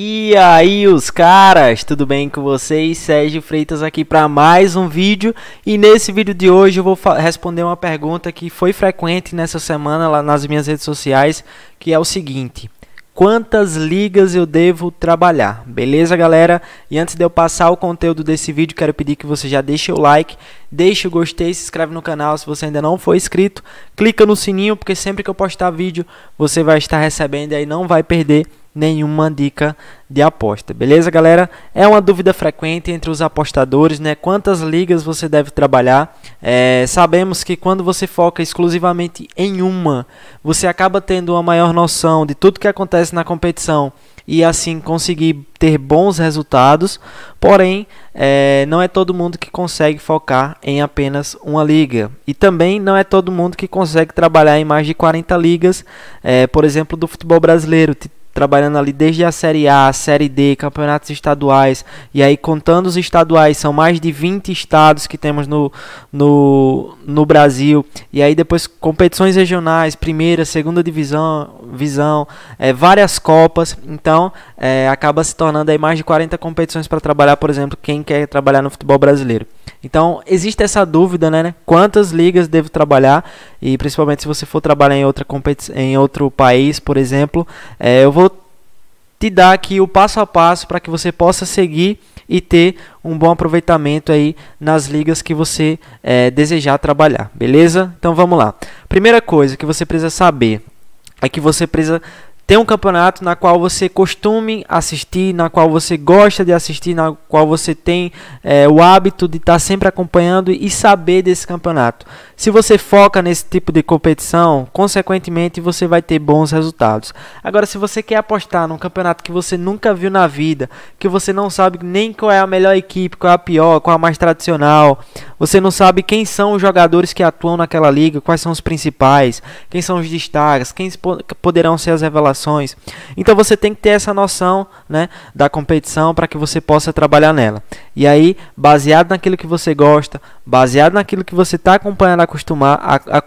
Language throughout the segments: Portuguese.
E aí, os caras, tudo bem com vocês? Sérgio Freitas aqui para mais um vídeo. E nesse vídeo de hoje eu vou responder uma pergunta que foi frequente nessa semana lá nas minhas redes sociais, que é o seguinte: quantas ligas eu devo trabalhar? Beleza, galera? E antes de eu passar o conteúdo desse vídeo, quero pedir que você já deixe o like, deixe o gostei, se inscreve no canal se você ainda não for inscrito, clica no sininho porque sempre que eu postar vídeo, você vai estar recebendo e aí não vai perder nenhuma dica de aposta. Beleza, galera? É uma dúvida frequente entre os apostadores, né? Quantas ligas você deve trabalhar? É, sabemos que quando você foca exclusivamente em uma, você acaba tendo uma maior noção de tudo que acontece na competição e assim conseguir ter bons resultados. Porém, é, não é todo mundo que consegue focar em apenas uma liga. E também não é todo mundo que consegue trabalhar em mais de 40 ligas, é, por exemplo, do futebol brasileiro trabalhando ali desde a Série A, Série D, campeonatos estaduais, e aí contando os estaduais, são mais de 20 estados que temos no, no, no Brasil, e aí depois competições regionais, primeira, segunda divisão, visão, é, várias copas, então é, acaba se tornando aí mais de 40 competições para trabalhar, por exemplo, quem quer trabalhar no futebol brasileiro. Então, existe essa dúvida, né, né? Quantas ligas devo trabalhar? E principalmente se você for trabalhar em, outra competição, em outro país, por exemplo, é, eu vou te dar aqui o passo a passo para que você possa seguir e ter um bom aproveitamento aí nas ligas que você é, desejar trabalhar, beleza? Então vamos lá. Primeira coisa que você precisa saber é que você precisa tem um campeonato na qual você costume assistir, na qual você gosta de assistir, na qual você tem é, o hábito de estar tá sempre acompanhando e saber desse campeonato. Se você foca nesse tipo de competição, consequentemente você vai ter bons resultados. Agora, se você quer apostar num campeonato que você nunca viu na vida, que você não sabe nem qual é a melhor equipe, qual é a pior, qual é a mais tradicional, você não sabe quem são os jogadores que atuam naquela liga, quais são os principais, quem são os destaques, quem poderão ser as revelações então você tem que ter essa noção né, da competição para que você possa trabalhar nela. E aí, baseado naquilo que você gosta, baseado naquilo que você está acompanhando, acostumar, a, a,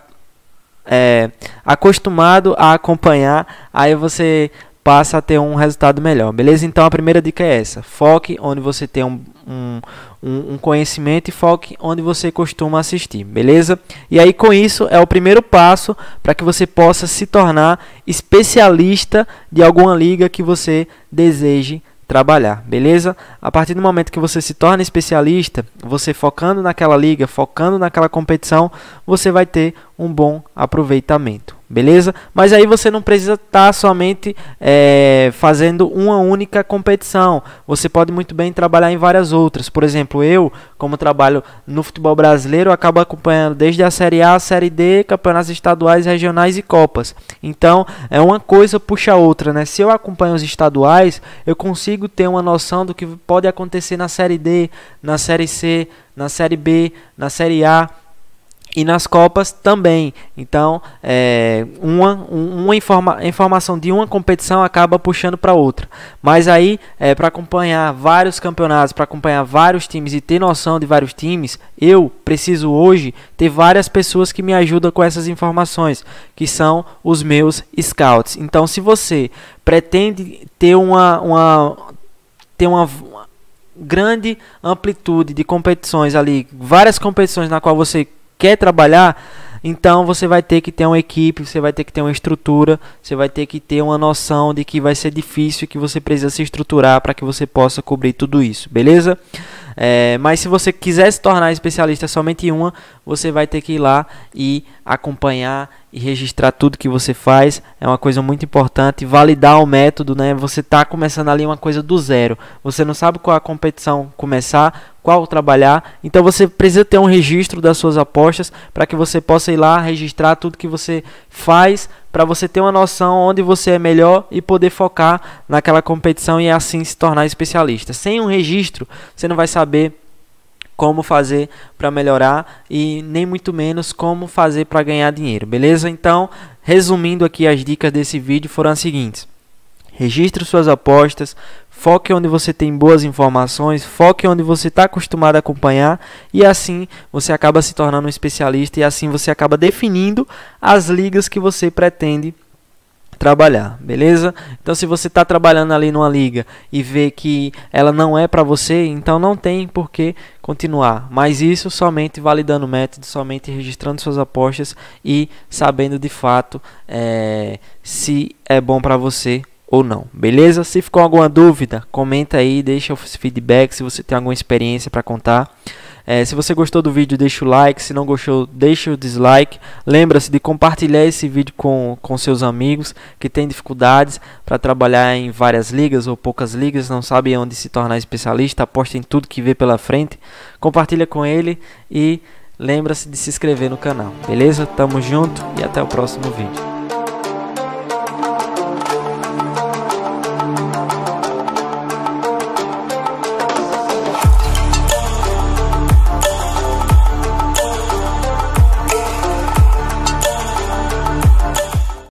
é, acostumado a acompanhar, aí você passa a ter um resultado melhor, beleza? Então a primeira dica é essa: foque onde você tem um, um, um, conhecimento e foque onde você costuma assistir, beleza? E aí com isso é o primeiro passo para que você possa se tornar especialista de alguma liga que você deseje trabalhar, beleza? A partir do momento que você se torna especialista, você focando naquela liga, focando naquela competição, você vai ter um bom aproveitamento beleza? Mas aí você não precisa estar tá somente é, fazendo uma única competição. Você pode muito bem trabalhar em várias outras. Por exemplo, eu, como trabalho no futebol brasileiro, acabo acompanhando desde a Série A, a Série D, campeonatos estaduais, regionais e copas. Então, é uma coisa puxa a outra, né? Se eu acompanho os estaduais, eu consigo ter uma noção do que pode acontecer na Série D, na Série C, na Série B, na Série A e nas Copas também. Então, é, uma, uma informa, informação de uma competição acaba puxando para outra. Mas aí, é, para acompanhar vários campeonatos, para acompanhar vários times e ter noção de vários times, eu preciso hoje ter várias pessoas que me ajudam com essas informações, que são os meus scouts. Então, se você pretende ter uma, uma, ter uma grande amplitude de competições ali, várias competições na qual você quer trabalhar, então você vai ter que ter uma equipe, você vai ter que ter uma estrutura, você vai ter que ter uma noção de que vai ser difícil, que você precisa se estruturar para que você possa cobrir tudo isso, beleza? É, mas se você quiser se tornar especialista somente em uma, você vai ter que ir lá e acompanhar e registrar tudo que você faz. É uma coisa muito importante. Validar o método, né? Você está começando ali uma coisa do zero. Você não sabe qual a competição começar, qual trabalhar. Então você precisa ter um registro das suas apostas para que você possa ir lá registrar tudo que você faz para você ter uma noção onde você é melhor e poder focar naquela competição e assim se tornar especialista. Sem um registro, você não vai saber como fazer para melhorar e nem muito menos como fazer para ganhar dinheiro, beleza? Então, resumindo aqui as dicas desse vídeo foram as seguintes: registre suas apostas, foque onde você tem boas informações, foque onde você está acostumado a acompanhar e assim você acaba se tornando um especialista e assim você acaba definindo as ligas que você pretende trabalhar, beleza? Então, se você está trabalhando ali numa liga e vê que ela não é para você, então não tem por que continuar. Mas isso somente validando o método, somente registrando suas apostas e sabendo de fato é, se é bom para você ou não, beleza? Se ficou alguma dúvida, comenta aí, deixa o feedback se você tem alguma experiência para contar. É, se você gostou do vídeo, deixa o like. Se não gostou, deixa o dislike. Lembra-se de compartilhar esse vídeo com, com seus amigos que têm dificuldades para trabalhar em várias ligas ou poucas ligas, não sabem onde se tornar especialista, aposta em tudo que vê pela frente. Compartilha com ele e lembra-se de se inscrever no canal, beleza? Tamo junto e até o próximo vídeo.